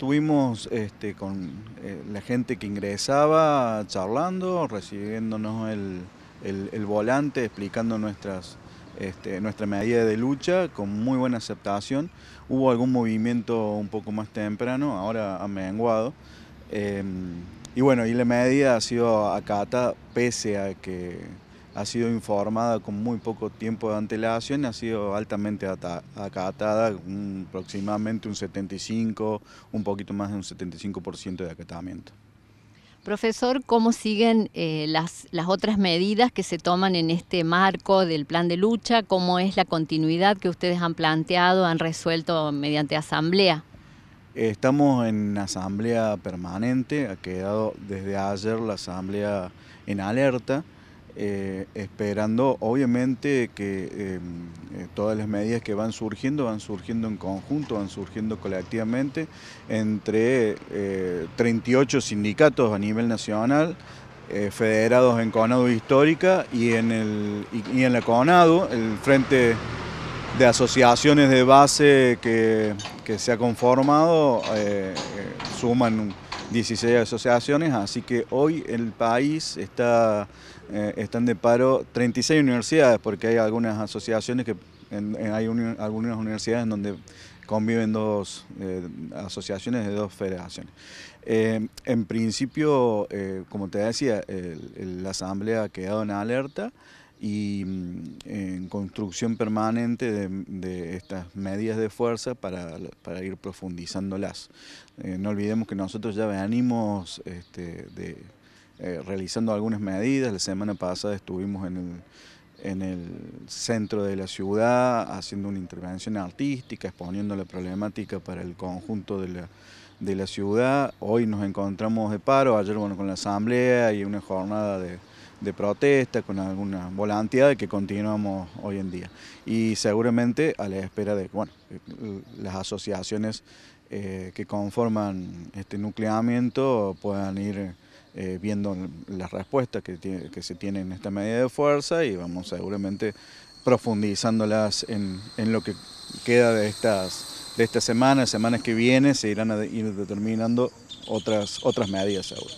Estuvimos este, con eh, la gente que ingresaba charlando, recibiéndonos el, volante, explicando nuestras, este, nuestra medida de lucha con muy buena aceptación. Hubo algún movimiento un poco más temprano, ahora ha menguado. Em, y bueno, y la medida ha sido acata pese a que ha sido informada con muy poco tiempo de antelación, ha sido altamente acatada, aproximadamente un 75, un poquito más de un 75% de acatamiento. Profesor, ¿cómo siguen eh, las otras medidas que se toman en este marco del plan de lucha? ¿Cómo es la continuidad que ustedes han planteado, han resuelto mediante asamblea? Estamos en asamblea permanente, ha quedado desde ayer la asamblea en alerta. Eh, esperando obviamente que em, eh, todas las medidas que van surgiendo, van surgiendo en conjunto, van surgiendo colectivamente entre 38 eh, sindicatos a nivel nacional, federados en CONADO Histórica y en, el, y, en la CONADO, el Frente de Asociaciones de Base que se ha conformado, suman 16 asociaciones, así que hoy el país está, eh, están de paro 36 universidades, porque hay algunas asociaciones que en, hay algunas universidades donde conviven dos eh, asociaciones de dos federaciones. Eh, en principio, como te decía, la asamblea ha quedado en alerta y mm, en construcción permanente de, estas medidas de fuerza para, para ir profundizándolas. Eh, no olvidemos que nosotros ya venimos este, de, eh, realizando algunas medidas, la semana pasada estuvimos en el, centro de la ciudad haciendo una intervención artística, exponiendo la problemática para el conjunto de la, de la ciudad. Hoy nos encontramos de paro, ayer bueno, con la asamblea y una jornada de de protesta, con alguna volantía, que continuamos hoy en día. Y seguramente a la espera de bueno, las asociaciones eh, que conforman este nucleamiento puedan ir eh, viendo las respuestas que, que se tienen en esta medida de fuerza y vamos seguramente profundizándolas en, en lo que queda de estas de esta semana, semanas que vienen, se irán a ir determinando otras, otras medidas seguro.